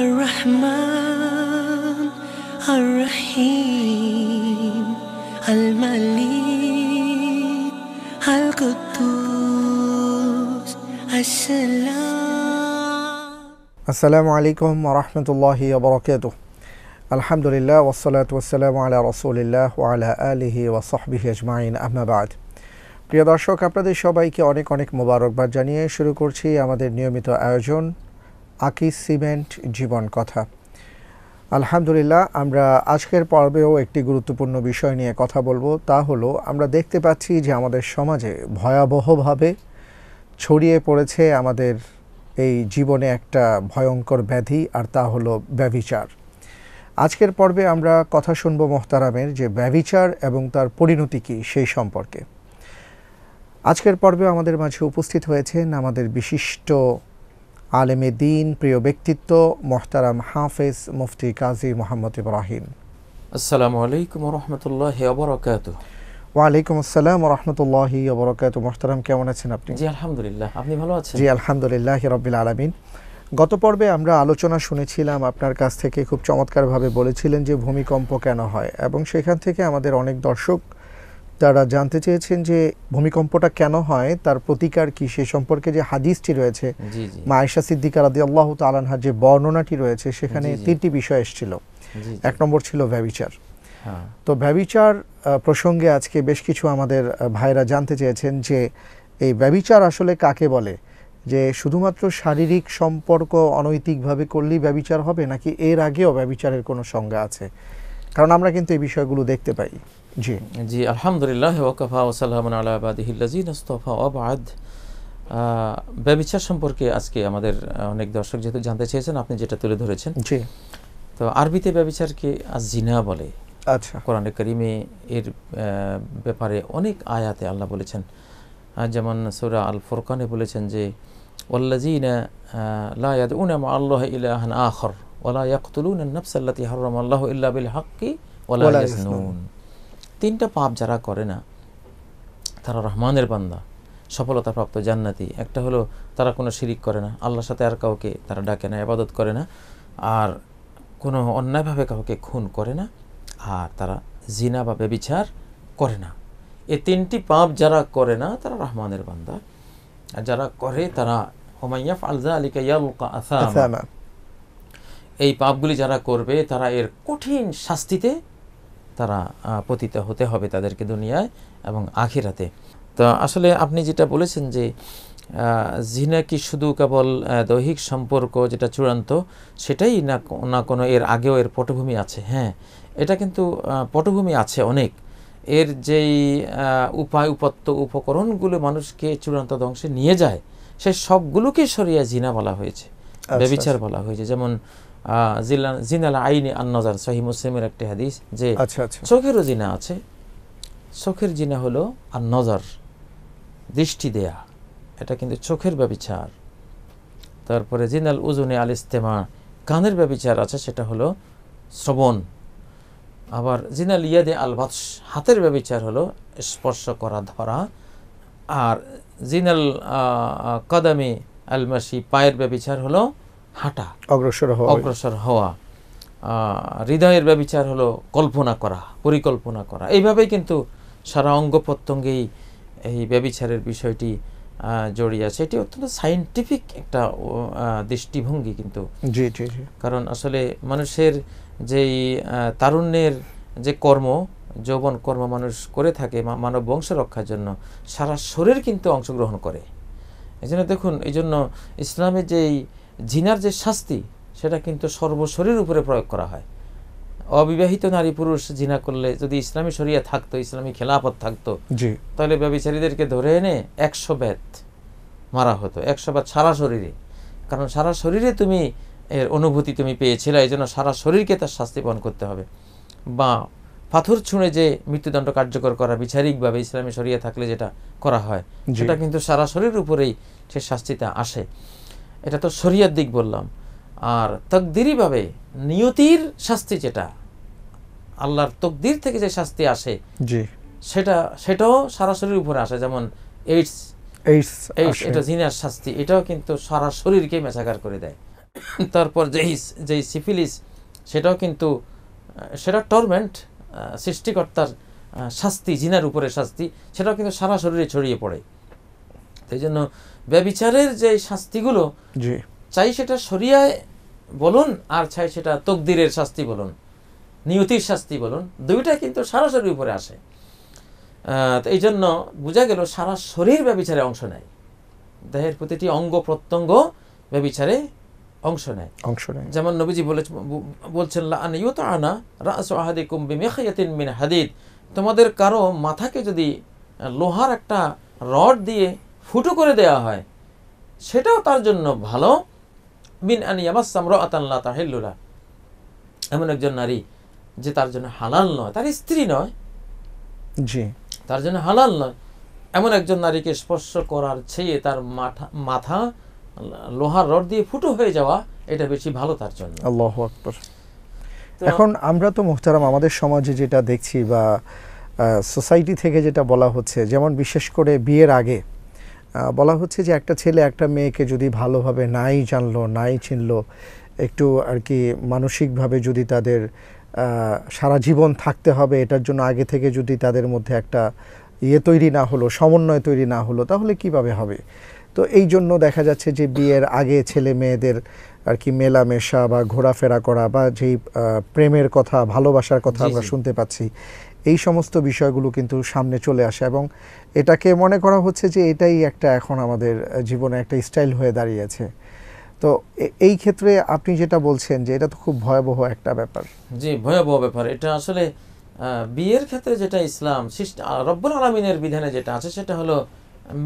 as الرحيم المليك القدوس السلام السلام عليكم ورحمة الله وبركاته الحمد لله والصلاة والسلام على رسول الله وعلى آله وصحبه أجمعين أما بعد প্রিয় দর্শক আপনাদের সবাইকে অনেক অনেক মোবারকবাদ জানিয়ে শুরু করছি আমাদের নিয়মিত আয়োজন আকি সিমেন্ট জীবন কথা আলহামদুলিল্লাহ আমরা আজকের পর্বেও একটি গুরুত্বপূর্ণ বিষয় নিয়ে কথা বলবো তা হলো আমরা দেখতে পাচ্ছি যে আমাদের সমাজে ভয়াবহভাবে ছড়িয়ে পড়েছে আমাদের এই জীবনে একটা ভয়ঙ্কর ব্যাধি আর তা হলো ব্যভিচার আজকের পর্বে আমরা কথা শুনব মোহতারামের যে ব্যভিচার এবং তার পরিণতি কী সেই সম্পর্কে আজকের পর্বে আমাদের মাঝে উপস্থিত হয়েছেন আমাদের বিশিষ্ট আলেমে দিন প্রিয় ব্যক্তিত্ব মোহতারাম হাফেজ মুফতি কাজী মোহাম্মদ ইব্রাহিম আসসালামু আলাইকুম রহমতুল্লাহ অবরাকাত ওয়ালাইকুম আসসালাম রহমতুল্লাহ অবরাকাত মোহতারাম কেমন আছেন আপনি জি আলহামদুলিল্লাহ আপনি ভালো আছেন জি আলহামদুলিল্লাহ রবিল আলমিন গত পর্বে আমরা আলোচনা শুনেছিলাম আপনার কাছ থেকে খুব চমৎকারভাবে বলেছিলেন যে ভূমিকম্প কেন হয় এবং সেখান থেকে আমাদের অনেক দর্শক তারা জানতে চেয়েছেন যে ভূমিকম্পটা কেন হয় তার প্রতিকার কি সে সম্পর্কে যে হাদিসটি রয়েছে মায়েশা সিদ্দিকার আদি আল্লাহ তালানহার যে বর্ণনাটি রয়েছে সেখানে তিনটি বিষয় এসেছিল এক নম্বর ছিল ব্যবিচার হ্যাঁ। তো ব্যবিচার প্রসঙ্গে আজকে বেশ কিছু আমাদের ভাইরা জানতে চেয়েছেন যে এই ব্যবিচার আসলে কাকে বলে যে শুধুমাত্র শারীরিক সম্পর্ক অনৈতিকভাবে করলেই ব্যবিচার হবে নাকি এর আগেও ব্যবিচারের কোনো সংজ্ঞা আছে কারণ আমরা কিন্তু এই বিষয়গুলো দেখতে পাই জি জি আলহামদুলিল্লাহ ওয়াকাফা ইস্তফা সম্পর্কে আজকে আমাদের অনেক দর্শক যেহেতু জানতে চেয়েছেন আপনি যেটা তুলে ধরেছেন জি তো আরবিতে ব্যবচারকে আজ জিনা বলে আচ্ছা কোরআন করিমে এর ব্যাপারে অনেক আয়াতে আল্লাহ বলেছেন যেমন সুরা আল ফোরকানে বলেছেন যে ওল্লাজিনা লা ইয়াদউনা মা আল্লাহ ইলাহান আখর ইযাকতুলুনা ইয়াকতুলুনা আল্লাতী হারাম ইল্লা বিল হাক্কি তিনটা পাপ যারা করে না তারা রহমানের বান্দা সফলতাপ্রাপ্ত জান্নাতি একটা হলো তারা কোনো শিরিক করে না আল্লাহর সাথে আর কাউকে তারা ডাকে না আবাদত করে না আর কোনো অন্যায়ভাবে কাউকে খুন করে না আর তারা জিনা বা বেবিচার করে না এ তিনটি পাপ যারা করে না তারা রহমানের বান্দা আর যারা করে তারা হোমাইয়াফ আলজা আলিকা ইয়ালকা আসাম এই পাপগুলি যারা করবে তারা এর কঠিন শাস্তিতে তারা পতিত হতে হবে তাদেরকে দুনিয়ায় এবং আখিরাতে তো আসলে আপনি যেটা বলেছেন যে জিনা কি শুধু কেবল দৈহিক সম্পর্ক যেটা চূড়ান্ত সেটাই না না কোনো এর আগেও এর পটভূমি আছে হ্যাঁ এটা কিন্তু পটভূমি আছে অনেক এর যেই উপায় উপাত্ত উপকরণগুলো মানুষকে চূড়ান্ত ধ্বংসে নিয়ে যায় সে সবগুলোকে সরিয়ে জিনা বলা হয়েছে আচ্ছা, ব্যবিচার আচ্ছা। বলা হয়েছে যেমন জিনাল আইনি আন্নাজার সহি মুসলিমের একটি হাদিস যে আচ্ছা, আচ্ছা। চোখেরও জিনা আছে চোখের জিনা হলো আর নজর দৃষ্টি দেয়া এটা কিন্তু চোখের ব্যবিচার তারপরে জিনাল উজুনে আল ইস্তেমা কানের ব্যবিচার আছে সেটা হলো শ্রবণ আবার জিনাল ইয়াদে আল বাদশ হাতের ব্যবিচার হলো স্পর্শ করা ধরা আর জিনাল কাদামি আলমাসি পায়ের ব্যবিচার হলো হাঁটা অগ্রসর হওয়া অগ্রসর হওয়া হৃদয়ের ব্যবচার হলো কল্পনা করা পরিকল্পনা করা এইভাবেই কিন্তু সারা অঙ্গ প্রত্যঙ্গেই এই ব্যবিচারের বিষয়টি জড়িয়ে আছে এটি অত্যন্ত সাইন্টিফিক একটা দৃষ্টিভঙ্গি কিন্তু জি জি কারণ আসলে মানুষের যেই তারুণ্যের যে কর্ম যৌবন কর্ম মানুষ করে থাকে মানব বংশ রক্ষার জন্য সারা শরীর কিন্তু অংশগ্রহণ করে এই জন্য দেখুন এই জন্য ইসলামের যেই জিনার যে শাস্তি সেটা কিন্তু সর্বশরীর উপরে প্রয়োগ করা হয় অবিবাহিত নারী পুরুষ জিনা করলে যদি ইসলামী শরিয়া থাকতো ইসলামী খেলাপথ থাকতো তাহলে ব্যবচারীদেরকে ধরে এনে একশো ব্যাত মারা হতো একশো ব্যাত সারা শরীরে কারণ সারা শরীরে তুমি এর অনুভূতি তুমি পেয়েছিলে এই জন্য সারা শরীরকে তার শাস্তি বহন করতে হবে বা পাথর ছুঁড়ে যে মৃত্যুদণ্ড কার্যকর করা বিচারিকভাবে ইসলামী শরিয়া থাকলে যেটা করা হয় সেটা কিন্তু সারা শরীর উপরেই সে শাস্তিটা আসে এটা তো শরিয়ার দিক বললাম আর তকদিরিভাবে নিয়তির শাস্তি যেটা আল্লাহর তকদির থেকে যে শাস্তি আসে জি সেটা সেটাও সরাসরি উপরে আসে যেমন এইডস এইডস এটা জিনার শাস্তি এটাও কিন্তু সারা শরীরকে মেসাকার করে দেয় তারপর যেই যেই সিফিলিস সেটাও কিন্তু সেটা টর্মেন্ট সৃষ্টিকর্তার শাস্তি জিনার উপরে শাস্তি সেটাও কিন্তু সারা শরীরে ছড়িয়ে পড়ে এই জন্য ব্যবিচারের যে শাস্তিগুলো চাই সেটা সরিয়ায় বলুন আর চাই সেটা তকদিরের শাস্তি বলুন নিয়তির শাস্তি বলুন দুইটা কিন্তু সরাসরি উপরে আসে তো এই জন্য বোঝা গেল সারা শরীর ব্যবিচারে অংশ নেয় দেহের প্রতিটি অঙ্গ প্রত্যঙ্গ ব্যবিচারে অংশ নেয় অংশ নেয় যেমন নবীজি বলে বলছেন ইউত আনা রাস আহাদি কুম্বি মেখাইয়াতিন মিন হাদিদ তোমাদের কারো মাথাকে যদি লোহার একটা রড দিয়ে ফুটো করে দেয়া হয় সেটাও তার জন্য ভালো বিন আনি ইয়ামাসাম রাতাল্লাহ তাহিল্লুলা এমন একজন নারী যে তার জন্য হালাল নয় তার স্ত্রী নয় জি তার জন্য হালাল নয় এমন একজন নারীকে স্পর্শ করার চেয়ে তার মাথা মাথা লোহার রড দিয়ে ফুটো হয়ে যাওয়া এটা বেশি ভালো তার জন্য আল্লাহ আকবর এখন আমরা তো মুহতারাম আমাদের সমাজে যেটা দেখছি বা সোসাইটি থেকে যেটা বলা হচ্ছে যেমন বিশেষ করে বিয়ের আগে বলা হচ্ছে যে একটা ছেলে একটা মেয়েকে যদি ভালোভাবে নাই জানলো নাই চিনলো একটু আর কি মানসিকভাবে যদি তাদের সারা জীবন থাকতে হবে এটার জন্য আগে থেকে যদি তাদের মধ্যে একটা ইয়ে তৈরি না হলো সমন্বয় তৈরি না হলো তাহলে কিভাবে হবে তো এই জন্য দেখা যাচ্ছে যে বিয়ের আগে ছেলে মেয়েদের আর কি মেলামেশা বা ঘোরাফেরা করা বা যেই প্রেমের কথা ভালোবাসার কথা আমরা শুনতে পাচ্ছি এই সমস্ত বিষয়গুলো কিন্তু সামনে চলে আসে এবং এটাকে মনে করা হচ্ছে যে এটাই একটা এখন আমাদের জীবনে একটা স্টাইল হয়ে দাঁড়িয়েছে তো এই ক্ষেত্রে আপনি যেটা বলছেন যে এটা তো খুব ভয়াবহ একটা ব্যাপার জি ভয়াবহ ব্যাপার এটা আসলে বিয়ের ক্ষেত্রে যেটা ইসলাম রব্বুল আলমিনের বিধানে যেটা আছে সেটা হলো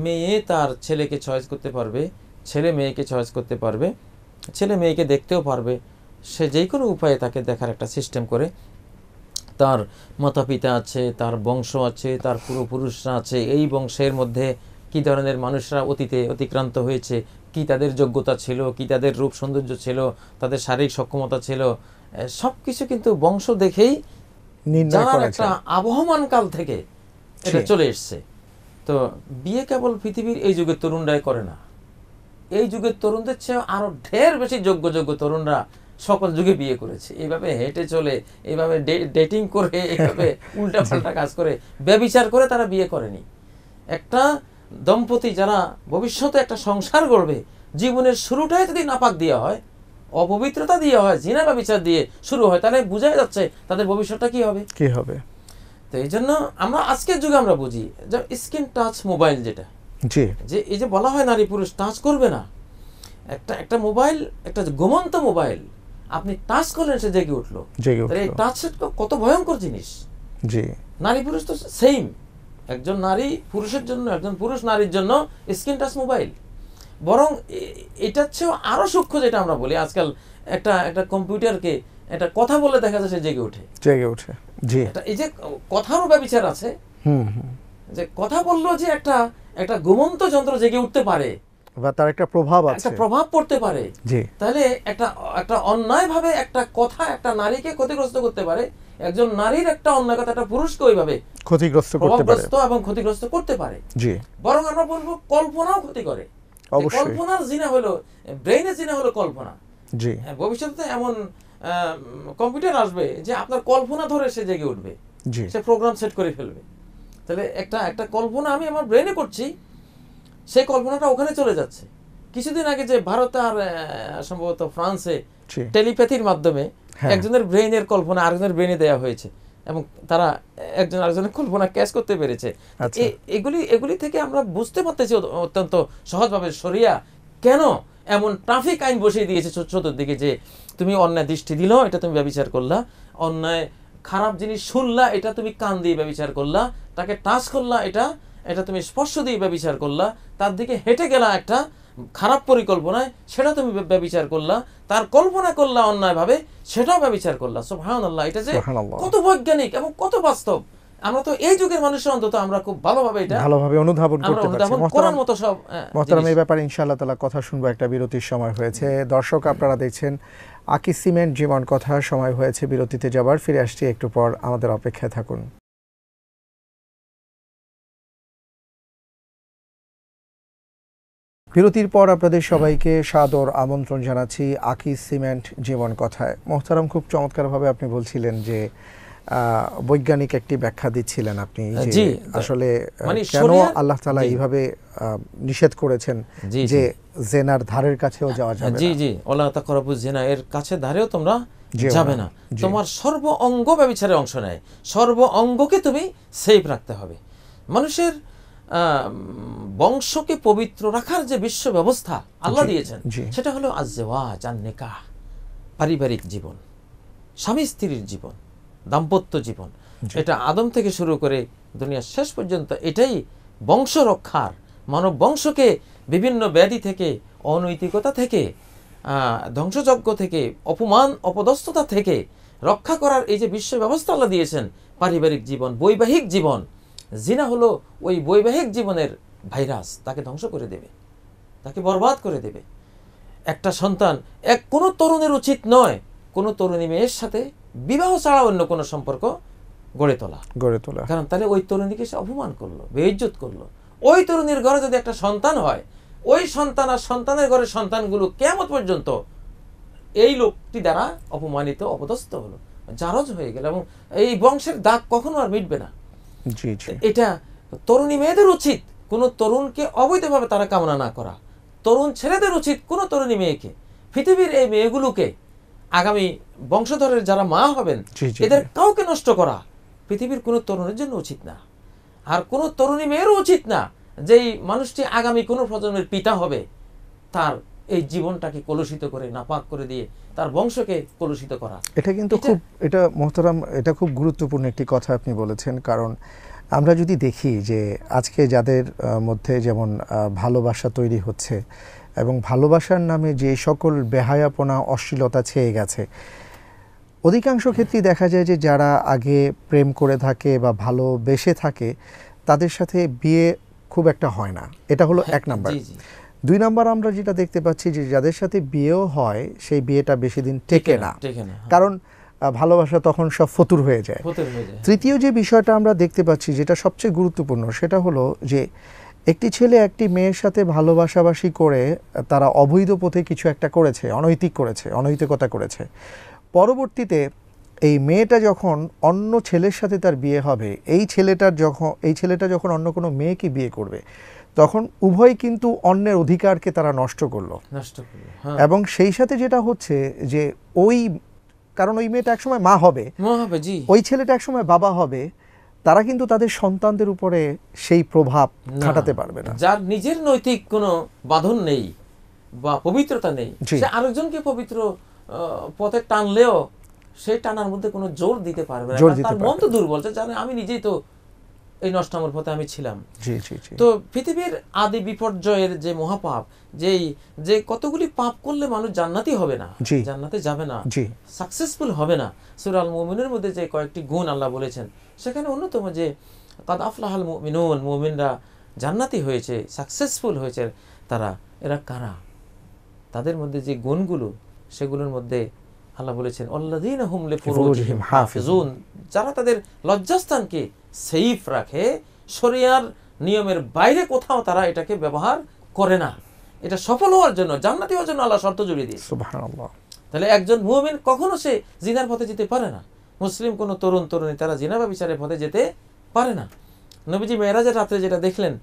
মেয়ে তার ছেলেকে চয়েস করতে পারবে ছেলে মেয়েকে চয়েস করতে পারবে ছেলে মেয়েকে দেখতেও পারবে সে যে কোনো উপায়ে তাকে দেখার একটা সিস্টেম করে তার মাতাপিতা আছে তার বংশ আছে তার পূর্বপুরুষরা আছে এই বংশের মধ্যে কি ধরনের মানুষরা অতীতে অতিক্রান্ত হয়েছে কি তাদের যোগ্যতা ছিল কি তাদের রূপ সৌন্দর্য ছিল তাদের শারীরিক সক্ষমতা ছিল সব কিছু কিন্তু বংশ দেখেই জানার একটা আবহমান কাল থেকে এটা চলে এসছে তো বিয়ে কেবল পৃথিবীর এই যুগের তরুণরাই করে না এই যুগের তরুণদের চেয়ে আরো ঢের বেশি যোগ্য যোগ্য তরুণরা সকল যুগে বিয়ে করেছে এইভাবে হেঁটে চলে এইভাবে ডেটিং করে এইভাবে উল্টাপাল্টা কাজ করে ব্যবিচার করে তারা বিয়ে করেনি একটা দম্পতি যারা ভবিষ্যতে একটা সংসার গড়বে জীবনের শুরুটাই যদি নাপাক দেওয়া হয় অপবিত্রতা দিয়ে হয় জিনা বা বিচার দিয়ে শুরু হয় তাহলে বোঝাই যাচ্ছে তাদের ভবিষ্যৎটা কি হবে কি হবে তো এই জন্য আমরা আজকের যুগে আমরা বুঝি যে স্ক্রিন টাচ মোবাইল যেটা জি যে এই যে বলা হয় নারী পুরুষ টাচ করবে না একটা একটা মোবাইল একটা গোমন্ত মোবাইল আপনি টাচ করলেন সে জেগে উঠলো কত ভয়ঙ্কর জিনিস জি নারী পুরুষ তো সেম একজন নারী পুরুষের জন্য একজন পুরুষ নারীর জন্য স্ক্রিন টাচ মোবাইল বরং এটার চেয়েও আরো সূক্ষ্ম যেটা আমরা বলি আজকাল একটা একটা কম্পিউটারকে একটা কথা বলে দেখা যায় সে জেগে ওঠে জেগে ওঠে জি এটা এই যে কথারও ব্যবচার আছে হুম যে কথা বললো যে একটা একটা ঘুমন্ত যন্ত্র জেগে উঠতে পারে বা তার একটা প্রভাব আছে একটা প্রভাব পড়তে পারে জি তাহলে একটা একটা অন্যায় ভাবে একটা কথা একটা নারীকে ক্ষতিগ্রস্ত করতে পারে একজন নারীর একটা অন্যায় কথা একটা পুরুষকে ওইভাবে ক্ষতিগ্রস্ত করতে পারে ক্ষতিগ্রস্ত এবং ক্ষতিগ্রস্ত করতে পারে জি বরং আমরা বলবো কল্পনাও ক্ষতি করে অবশ্যই কল্পনার জিনা হলো ব্রেইনে জিনা হলো কল্পনা জি হ্যাঁ, ভবিষ্যতে এমন কম্পিউটার আসবে যে আপনার কল্পনা ধরে সে জেগে উঠবে জি সে প্রোগ্রাম সেট করে ফেলবে তাহলে একটা একটা কল্পনা আমি আমার ব্রেনে করছি সেই কল্পনাটা ওখানে চলে যাচ্ছে কিছুদিন আগে যে ভারত আর সম্ভবত ফ্রান্সে টেলিপ্যাথির মাধ্যমে হ্যাঁ। একজনের ব্রেইনের কল্পনা আরেকজনের ব্রেনে দেয়া হয়েছে এবং তারা একজন আরেকজনের কল্পনা ক্যাচ করতে পেরেছে আচ্ছা। এগুলি এগুলি থেকে আমরা বুঝতে পারতেছি অত্যন্ত সহজভাবে সরিয়া কেন এমন ট্রাফিক আইন বসিয়ে দিয়েছে চতুর্দিকে যে তুমি অন্যায় দৃষ্টি দিল এটা তুমি ব্যবচার করলা অন্যায় খারাপ জিনিস শুনলা এটা তুমি কান দিয়ে ব্যবচার করলা তাকে টাচ করলা এটা এটা তুমি স্পর্শ দিয়ে ব্যবিচার করলা তার দিকে হেঁটে গেলা একটা খারাপ পরিকল্পনায় সেটা তুমি ব্যবিচার করলা তার কল্পনা করলা অন্যায়ভাবে সেটাও ব্যবিচার করলা সোহান এটা যে কত বৈজ্ঞানিক এবং কত বাস্তব আমরা তো এই যুগের মানুষের অন্তত আমরা খুব ভালোভাবে এটা ভালোভাবে অনুধাবন করতে পারছি কোরআন মতো সব হ্যাঁ, মোহতারাম এই ব্যাপারে ইনশাআল্লাহ তাআলা কথা শুনবো একটা বিরতির সময় হয়েছে দর্শক আপনারা দেখছেন আকি সিমেন্ট জীবন কথা সময় হয়েছে বিরতিতে যাবার ফিরে আসছি একটু পর আমাদের অপেক্ষায় থাকুন বিরতির পর আপনাদের সবাইকে সাদর আমন্ত্রণ জানাচ্ছি আকি সিমেন্ট জীবন কথায় মোহতারাম খুব চমৎকারভাবে আপনি বলছিলেন যে বৈজ্ঞানিক একটি ব্যাখ্যা দিচ্ছিলেন আপনি আসলে মানে কেন আল্লাহ তালা এইভাবে নিষেধ করেছেন যে জেনার ধারের কাছেও যাওয়া যায় জি জি আল্লাহ তাকরাবু জেনা এর কাছে ধারেও তোমরা যাবে না তোমার সর্ব অঙ্গ ব্যবচারে অংশ নেয় সর্ব অঙ্গকে তুমি সেফ রাখতে হবে মানুষের বংশকে পবিত্র রাখার যে বিশ্ব ব্যবস্থা আল্লাহ দিয়েছেন সেটা হলো আজেওয়াজ আর নেকা পারিবারিক জীবন স্বামী স্ত্রীর জীবন দাম্পত্য জীবন এটা আদম থেকে শুরু করে দুনিয়ার শেষ পর্যন্ত এটাই বংশ রক্ষার মানব বংশকে বিভিন্ন ব্যাধি থেকে অনৈতিকতা থেকে ধ্বংসযজ্ঞ থেকে অপমান অপদস্থতা থেকে রক্ষা করার এই যে বিশ্ব ব্যবস্থা আল্লাহ দিয়েছেন পারিবারিক জীবন বৈবাহিক জীবন জিনা হলো ওই বৈবাহিক জীবনের ভাইরাস তাকে ধ্বংস করে দেবে তাকে বরবাদ করে দেবে একটা সন্তান এক কোনো তরুণের উচিত নয় কোনো তরুণী মেয়ের সাথে বিবাহ ছাড়া অন্য কোনো সম্পর্ক গড়ে তোলা গড়ে তোলা কারণ তাহলে ওই তরুণীকে সে অপমান করলো বেইজ্জত করলো ওই তরুণীর ঘরে যদি একটা সন্তান হয় ওই সন্তান আর সন্তানের ঘরের সন্তানগুলো কেমন পর্যন্ত এই লোকটি দ্বারা অপমানিত অপদস্থ হলো জারজ হয়ে গেল এবং এই বংশের দাগ কখনো আর মিটবে না এটা তরুণী মেয়েদের উচিত কোনো তরুণকে অবৈধভাবে তারা কামনা না করা তরুণ ছেলেদের উচিত কোনো তরুণী মেয়েকে পৃথিবীর এই মেয়েগুলোকে আগামী বংশধরের যারা মা হবেন এদের কাউকে নষ্ট করা পৃথিবীর কোনো তরুণের জন্য উচিত না আর কোনো তরুণী মেয়েরও উচিত না যেই মানুষটি আগামী কোনো প্রজন্মের পিতা হবে তার এই জীবনটাকে কলুষিত করে নাপাক করে দিয়ে তার বংশকে কলুষিত করা এটা কিন্তু খুব এটা মোহতারাম এটা খুব গুরুত্বপূর্ণ একটি কথা আপনি বলেছেন কারণ আমরা যদি দেখি যে আজকে যাদের মধ্যে যেমন ভালোবাসা তৈরি হচ্ছে এবং ভালোবাসার নামে যে সকল বেহায়াপনা অশ্লীলতা ছেয়ে গেছে অধিকাংশ ক্ষেত্রেই দেখা যায় যে যারা আগে প্রেম করে থাকে বা ভালোবেসে থাকে তাদের সাথে বিয়ে খুব একটা হয় না এটা হলো হ্যাঁ, এক নাম্বার দুই নাম্বার আমরা যেটা দেখতে পাচ্ছি যে যাদের সাথে বিয়েও হয় সেই বিয়েটা বেশি দিন টেকে না হ্যাঁ। কারণ ভালোবাসা তখন সব ফতুর হয়ে যায় তৃতীয় যে বিষয়টা আমরা দেখতে পাচ্ছি যেটা সবচেয়ে গুরুত্বপূর্ণ সেটা হলো যে একটি ছেলে একটি মেয়ের সাথে ভালোবাসাবাসি করে তারা অবৈধ পথে কিছু একটা করেছে অনৈতিক করেছে অনৈতিকতা করেছে পরবর্তীতে এই মেয়েটা যখন অন্য ছেলের সাথে তার বিয়ে হবে এই ছেলেটার যখন এই ছেলেটা যখন অন্য কোনো মেয়েকে বিয়ে করবে তখন উভয় কিন্তু অন্যের অধিকারকে তারা নষ্ট করলো নষ্ট করলো হ্যাঁ। এবং সেই সাথে যেটা হচ্ছে যে ওই কারণ ওই মেয়েটা একসময় মা হবে ওই ছেলেটা একসময় বাবা হবে তারা কিন্তু তাদের সন্তানদের উপরে সেই প্রভাব খাটাতে পারবে না যার নিজের নৈতিক কোনো বাঁধন নেই বা পবিত্রতা নেই সে আরেকজনকে পবিত্র পথে টানলেও সেই টানার মধ্যে কোনো জোর দিতে পারবে না তার মন তো দুর্বল জানে আমি নিজেই তো এই নষ্ট নম্বর পথে আমি ছিলাম তো পৃথিবীর আদি বিপর্যয়ের যে মহাপাপ যেই যে কতগুলি পাপ করলে মানুষ জান্নাতি হবে না জান্নাতে যাবে না সাকসেসফুল হবে না সুরাল মোমিনের মধ্যে যে কয়েকটি গুণ আল্লাহ বলেছেন সেখানে অন্যতম যে কাদ আফলাহাল মুমিনুন মোমিনরা জান্নাতি হয়েছে সাকসেসফুল হয়েছে তারা এরা কারা তাদের মধ্যে যে গুণগুলো সেগুলোর মধ্যে আল্লাহ বলেছেন অল্লাদিন হুম লে যারা তাদের লজ্জাস্থানকে সেইফ রাখে শরিয়ার নিয়মের বাইরে কোথাও তারা এটাকে ব্যবহার করে না এটা সফল হওয়ার জন্য জান্নাতি হওয়ার জন্য আল্লাহ শর্ত জুড়ে দিয়ে তাহলে একজন মুমিন কখনো সে জিনার পথে যেতে পারে না মুসলিম কোনো তরুণ তরুণী তারা জিনা বা বিচারের পথে যেতে পারে না নবীজি মেয়েরাজের রাত্রে যেটা দেখলেন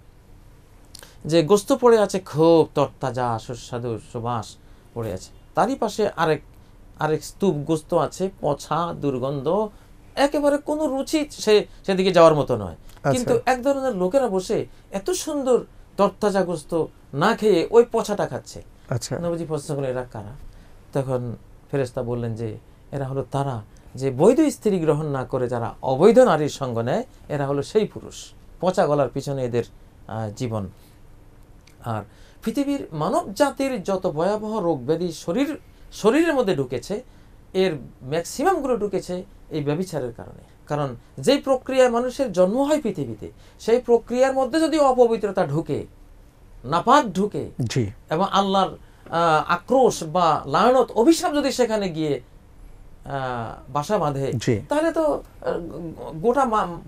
যে গোস্ত পড়ে আছে খুব তরতাজা সুস্বাদু সুবাস পড়ে আছে তারই পাশে আরেক আরেক স্তূপ গোস্ত আছে পছা দুর্গন্ধ একেবারে কোনো রুচি সে সেদিকে যাওয়ার মতো নয় আচ্ছা। কিন্তু এক ধরনের লোকেরা বসে এত সুন্দর তরতাজাগ্রস্ত না খেয়ে ওই পচাটা খাচ্ছে আচ্ছা এরা কারা তখন ফেরেস্তা বললেন যে এরা হলো তারা যে বৈধ স্ত্রী গ্রহণ না করে যারা অবৈধ নারীর সঙ্গ নেয় এরা হলো সেই পুরুষ পচা গলার পিছনে এদের জীবন আর পৃথিবীর মানব জাতির যত ভয়াবহ রোগ ব্যাধি শরীর শরীরের মধ্যে ঢুকেছে এর ম্যাক্সিমাম গুলো ঢুকেছে এই ব্যবিচারের কারণে কারণ যেই প্রক্রিয়ায় মানুষের জন্ম হয় পৃথিবীতে সেই প্রক্রিয়ার মধ্যে যদি অপবিত্রতা ঢুকে নাপাক ঢুকে এবং আল্লাহর আক্রোশ বা লায়নত অভিশাপ যদি সেখানে গিয়ে বাসা বাঁধে তাহলে তো গোটা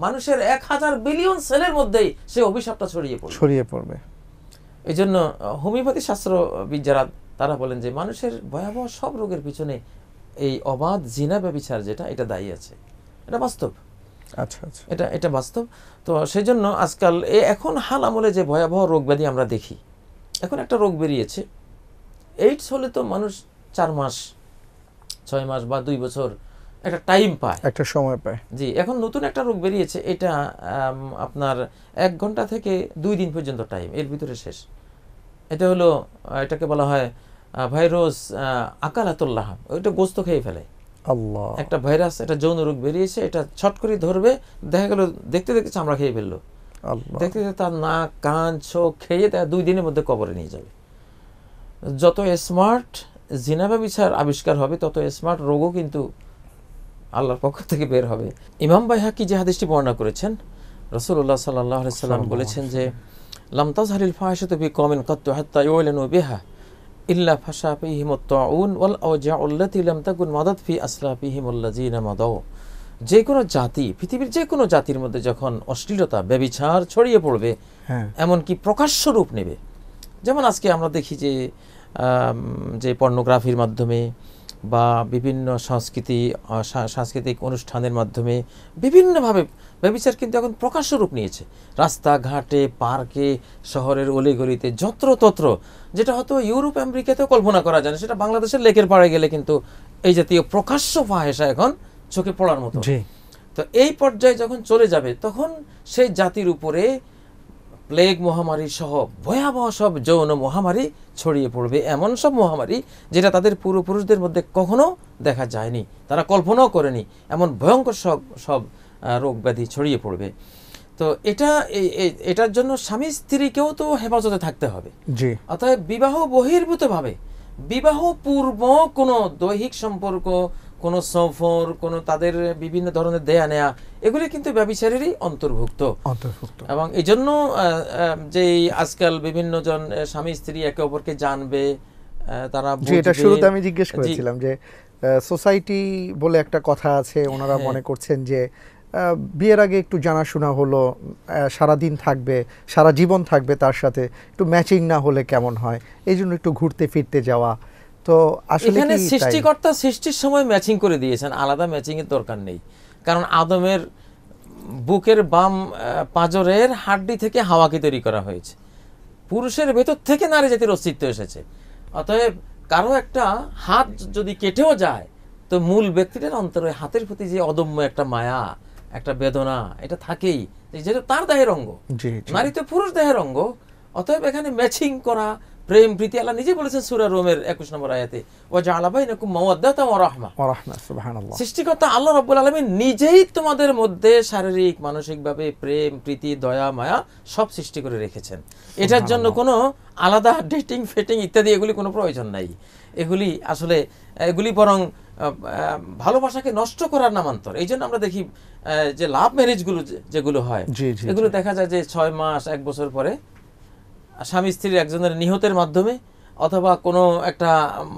মানুষের এক হাজার বিলিয়ন সেলের মধ্যেই সে অভিশাপটা ছড়িয়ে পড়বে ছড়িয়ে পড়বে এই জন্য হোমিওপ্যাথি শাস্ত্রবিদ যারা তারা বলেন যে মানুষের ভয়াবহ সব রোগের পিছনে এই অবাধ জিনা ব্যবচার যেটা এটা দায়ী আছে এটা বাস্তব আচ্ছা আচ্ছা এটা এটা বাস্তব তো সেই জন্য আজকাল এ এখন হাল আমলে যে ভয়াবহ রোগ ব্যাধি আমরা দেখি এখন একটা রোগ বেরিয়েছে এইডস হলে তো মানুষ চার মাস ছয় মাস বা দুই বছর একটা টাইম পায় একটা সময় পায় জি এখন নতুন একটা রোগ বেরিয়েছে এটা আপনার এক ঘন্টা থেকে দুই দিন পর্যন্ত টাইম এর ভিতরে শেষ এটা হলো এটাকে বলা হয় ভাইরাস আকালাতুল্লাহ ওইটা গোস্ত খেয়ে ফেলে আল্লাহ একটা ভাইরাস এটা যৌন রোগ বেরিয়েছে এটা ছট করে ধরবে দেখা গেল দেখতে দেখতে চামড়া খেয়ে ফেললো দেখতে দেখতে তার নাক কান চোখ খেয়ে তার দুই দিনের মধ্যে কবরে নিয়ে যাবে যত স্মার্ট জিনাবা বিচার আবিষ্কার হবে তত স্মার্ট রোগও কিন্তু আল্লাহর পক্ষ থেকে বের হবে ইমাম কি যে হাদিসটি বর্ণনা করেছেন রসুল্লাহ সাল্লাহ সাল্লাম বলেছেন যে লামতাজ হারিল ফাহাশত তুমি কমেন কত্ত হাত্তা ইউলেন বিহা ইল্লা ফাশা পিহিমত্তাউন ওয়াল আওজা উল্লাতি লাম তাকুন মাদাদ ফি আসলাফিহিমুল্লাযিনা মাদাও যে কোনো জাতি পৃথিবীর যে কোনো জাতির মধ্যে যখন অশ্লীলতা ব্যবিচার ছড়িয়ে পড়বে হ্যাঁ। এমনকি প্রকাশ্য রূপ নেবে যেমন আজকে আমরা দেখি যে যে পর্নোগ্রাফির মাধ্যমে বা বিভিন্ন সংস্কৃতি সাংস্কৃতিক অনুষ্ঠানের মাধ্যমে বিভিন্নভাবে ব্যবচার কিন্তু এখন প্রকাশ্য রূপ নিয়েছে রাস্তাঘাটে পার্কে শহরের অলিগলিতে যত্রতত্র যেটা হয়তো ইউরোপ আমেরিকাতেও কল্পনা করা যায় না সেটা বাংলাদেশের লেকের পাড়ে গেলে কিন্তু এই জাতীয় প্রকাশ্য ফাহেসা এখন চোখে পড়ার মতো তো এই পর্যায়ে যখন চলে যাবে তখন সেই জাতির উপরে প্লেগ মহামারী সহ ভয়াবহ সব যৌন মহামারী ছড়িয়ে পড়বে এমন সব মহামারী যেটা তাদের পূর্বপুরুষদের মধ্যে কখনো দেখা যায়নি তারা কল্পনাও করেনি এমন ভয়ঙ্কর সব সব রোগ ব্যাধি ছড়িয়ে পড়বে তো এটা এটার জন্য স্বামী স্ত্রীকেও তো হেফাজতে থাকতে হবে জি অতএব বিবাহ বহির্ভূতভাবে বিবাহ পূর্ব কোনো দৈহিক সম্পর্ক কোনো সফর কোনো তাদের বিভিন্ন ধরনের দেয়া নেয়া এগুলি কিন্তু ব্যবিচারেরই অন্তর্ভুক্ত অন্তর্ভুক্ত এবং এই জন্য যে আজকাল বিভিন্ন জন স্বামী স্ত্রী একে অপরকে জানবে তারা এটা শুরুতে আমি জিজ্ঞেস করেছিলাম যে সোসাইটি বলে একটা কথা আছে ওনারা হ্যাঁ। মনে করছেন যে বিয়ের আগে একটু জানাশোনা হলো সারা দিন থাকবে সারা জীবন থাকবে তার সাথে একটু ম্যাচিং না হলে কেমন হয় এই জন্য একটু ঘুরতে ফিরতে যাওয়া তো আসলে এখানে সৃষ্টিকর্তা সৃষ্টির সময় ম্যাচিং করে দিয়েছেন আলাদা ম্যাচিং এর দরকার নেই কারণ আদমের বুকের বাম পাঁজরের হাড্ডি থেকে হাওয়াকে তৈরি করা হয়েছে পুরুষের ভেতর থেকে নারী জাতির অস্তিত্ব এসেছে অতএব কারো একটা হাত যদি কেটেও যায় তো মূল ব্যক্তিটার অন্তরে হাতের প্রতি যে অদম্য একটা মায়া একটা বেদনা এটা থাকেই যেটা তার দেহের অঙ্গ নারী তো পুরুষ দেহের অঙ্গ অতএব এখানে ম্যাচিং করা প্রেম প্রীতি আল্লাহ নিজে বলেছেন সুরা রোমের একুশ নম্বর আয়াতে ও যা নাকুম ভাই ওয়া রাহমা ওয়া রাহমা সৃষ্টিকর্তা আল্লাহ রব্বুল আলমী নিজেই তোমাদের মধ্যে শারীরিক মানসিকভাবে প্রেম প্রীতি দয়া মায়া সব সৃষ্টি করে রেখেছেন এটার জন্য কোনো আলাদা ডেটিং ফেটিং ইত্যাদি এগুলি কোনো প্রয়োজন নাই এগুলি আসলে এগুলি বরং ভালোবাসাকে নষ্ট করার নামান্তর এই জন্য আমরা দেখি যে লাভ ম্যারেজগুলো যেগুলো হয় এগুলো দেখা যায় যে ছয় মাস এক বছর পরে স্বামী স্ত্রীর একজনের নিহতের মাধ্যমে অথবা কোনো একটা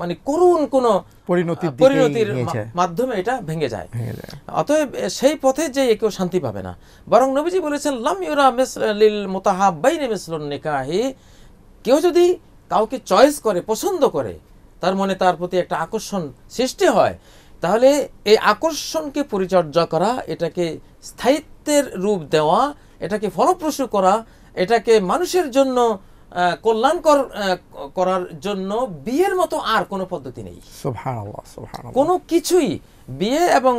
মানে করুণ কোনো পরিণতির মাধ্যমে এটা ভেঙে যায় অতএব সেই পথে যে কেউ শান্তি পাবে না বরং নবীজি বলেছেন লাম ইউরা মিসলিল মোতাহাব্বাইনে মিসলুন নিকাহি কেউ যদি কাউকে চয়েস করে পছন্দ করে তার মনে তার প্রতি একটা আকর্ষণ সৃষ্টি হয় তাহলে এই আকর্ষণকে পরিচর্যা করা এটাকে স্থায়িত্বের রূপ দেওয়া এটাকে ফলপ্রসূ করা এটাকে মানুষের জন্য কল্যাণকর করার জন্য বিয়ের মতো আর কোনো পদ্ধতি নেই কোনো কিছুই বিয়ে এবং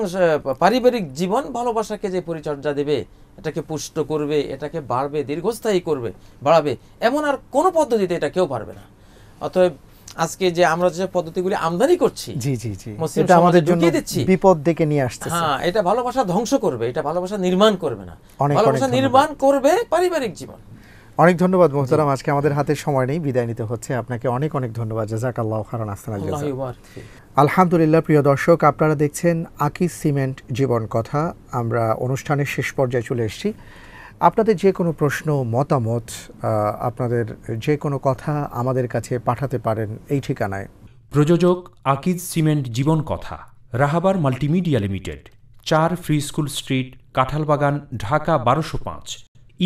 পারিবারিক জীবন ভালোবাসাকে যে পরিচর্যা দেবে এটাকে পুষ্ট করবে এটাকে বাড়বে দীর্ঘস্থায়ী করবে বাড়াবে এমন আর কোনো পদ্ধতিতে এটা কেউ পারবে না অতএব আজকে যে আমরা যে পদ্ধতিগুলি আমদানি করছি জি জি জি এটা আমাদের জন্য বিপদ ডেকে নিয়ে আসছে হ্যাঁ এটা ভালোবাসা ধ্বংস করবে এটা ভালোবাসা নির্মাণ করবে না ভালোবাসা নির্মাণ করবে পারিবারিক জীবন অনেক ধন্যবাদ মোহতারাম আজকে আমাদের হাতে সময় নেই বিদায় নিতে হচ্ছে আপনাকে অনেক অনেক ধন্যবাদ জাজাক আল্লাহ খারান আস্তানা আলহামদুলিল্লাহ প্রিয় দর্শক আপনারা দেখছেন আকি সিমেন্ট জীবন কথা আমরা অনুষ্ঠানের শেষ পর্যায়ে চলে এসেছি আপনাদের যে কোনো প্রশ্ন মতামত আপনাদের যে কোনো কথা আমাদের কাছে পাঠাতে পারেন এই ঠিকানায় প্রযোজক Akij cement Jibon Kotha Rahabar multimedia limited চার free school street Kathalbagan Dhaka বারোশো পাঁচ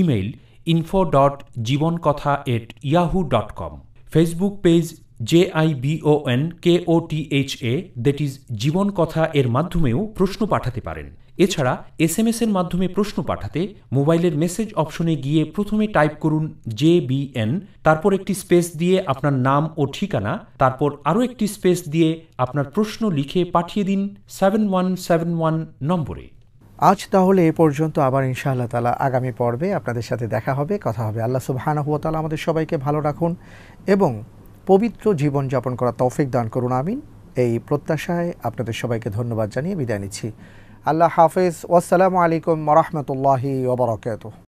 email info dot Jibonkotha at Yahoo dot com Facebook page J I BON K O T H A that is Jibon Kotha এর মাধ্যমেও প্রশ্ন পাঠাতে পারেন এছাড়া এস এম এস এর মাধ্যমে প্রশ্ন পাঠাতে মোবাইলের মেসেজ অপশনে গিয়ে প্রথমে টাইপ করুন জে বিএন তারপর একটি স্পেস দিয়ে আপনার নাম ও ঠিকানা তারপর আরও একটি স্পেস দিয়ে আপনার প্রশ্ন লিখে পাঠিয়ে দিন সেভেন ওয়ান সেভেন ওয়ান নম্বরে আজ তাহলে এ পর্যন্ত আবার ইনশাআল্লাহ তালা আগামী পর্বে আপনাদের সাথে দেখা হবে কথা হবে আল্লাহ সুবাহানা হুয়া তালা আমাদের সবাইকে ভালো রাখুন এবং পবিত্র জীবনযাপন করা তৌফিক দান করুন আমিন এই প্রত্যাশায় আপনাদের সবাইকে ধন্যবাদ জানিয়ে বিদায় নিচ্ছি আল্লাহ হাফেজ ওয়াসালামু আলাইকুম রহমতুল্লাহি ওবরাকাত